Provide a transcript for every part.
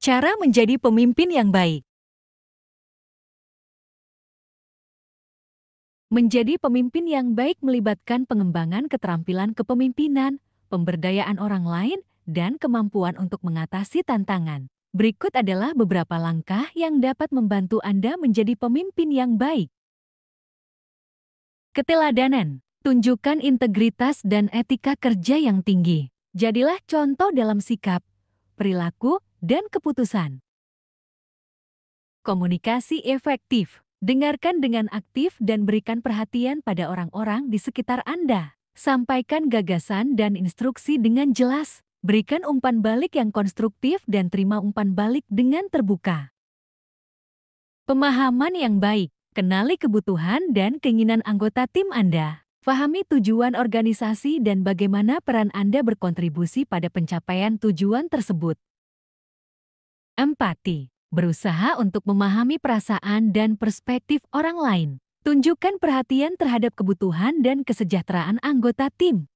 Cara menjadi pemimpin yang baik Menjadi pemimpin yang baik melibatkan pengembangan keterampilan kepemimpinan, pemberdayaan orang lain, dan kemampuan untuk mengatasi tantangan. Berikut adalah beberapa langkah yang dapat membantu Anda menjadi pemimpin yang baik. Keteladanan, tunjukkan integritas dan etika kerja yang tinggi. Jadilah contoh dalam sikap, perilaku, dan keputusan. Komunikasi efektif. Dengarkan dengan aktif dan berikan perhatian pada orang-orang di sekitar Anda. Sampaikan gagasan dan instruksi dengan jelas. Berikan umpan balik yang konstruktif dan terima umpan balik dengan terbuka. Pemahaman yang baik. Kenali kebutuhan dan keinginan anggota tim Anda. Fahami tujuan organisasi dan bagaimana peran Anda berkontribusi pada pencapaian tujuan tersebut. Empati. Berusaha untuk memahami perasaan dan perspektif orang lain. Tunjukkan perhatian terhadap kebutuhan dan kesejahteraan anggota tim.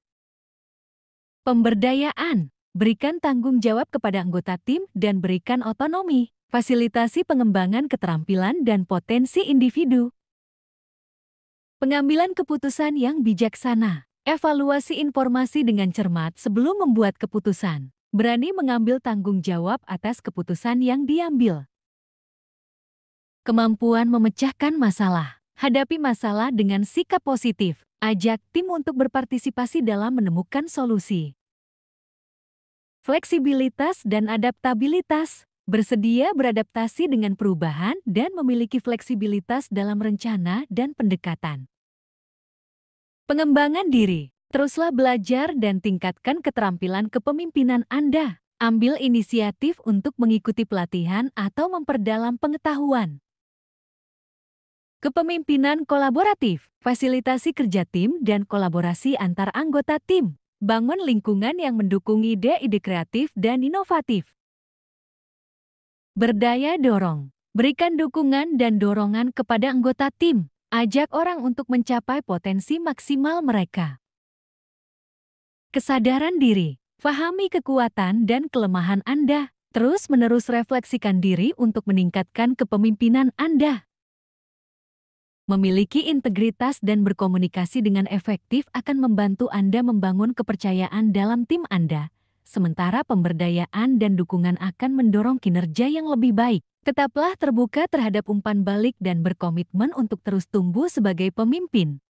Pemberdayaan. Berikan tanggung jawab kepada anggota tim dan berikan otonomi. Fasilitasi pengembangan keterampilan dan potensi individu. Pengambilan keputusan yang bijaksana. Evaluasi informasi dengan cermat sebelum membuat keputusan berani mengambil tanggung jawab atas keputusan yang diambil. Kemampuan memecahkan masalah. Hadapi masalah dengan sikap positif. Ajak tim untuk berpartisipasi dalam menemukan solusi. Fleksibilitas dan adaptabilitas. Bersedia beradaptasi dengan perubahan dan memiliki fleksibilitas dalam rencana dan pendekatan. Pengembangan diri Teruslah belajar dan tingkatkan keterampilan kepemimpinan Anda. Ambil inisiatif untuk mengikuti pelatihan atau memperdalam pengetahuan. Kepemimpinan kolaboratif, fasilitasi kerja tim dan kolaborasi antar anggota tim. Bangun lingkungan yang mendukung ide-ide kreatif dan inovatif. Berdaya dorong. Berikan dukungan dan dorongan kepada anggota tim. Ajak orang untuk mencapai potensi maksimal mereka. Kesadaran diri, fahami kekuatan dan kelemahan Anda, terus-menerus refleksikan diri untuk meningkatkan kepemimpinan Anda. Memiliki integritas dan berkomunikasi dengan efektif akan membantu Anda membangun kepercayaan dalam tim Anda, sementara pemberdayaan dan dukungan akan mendorong kinerja yang lebih baik. Tetaplah terbuka terhadap umpan balik dan berkomitmen untuk terus tumbuh sebagai pemimpin.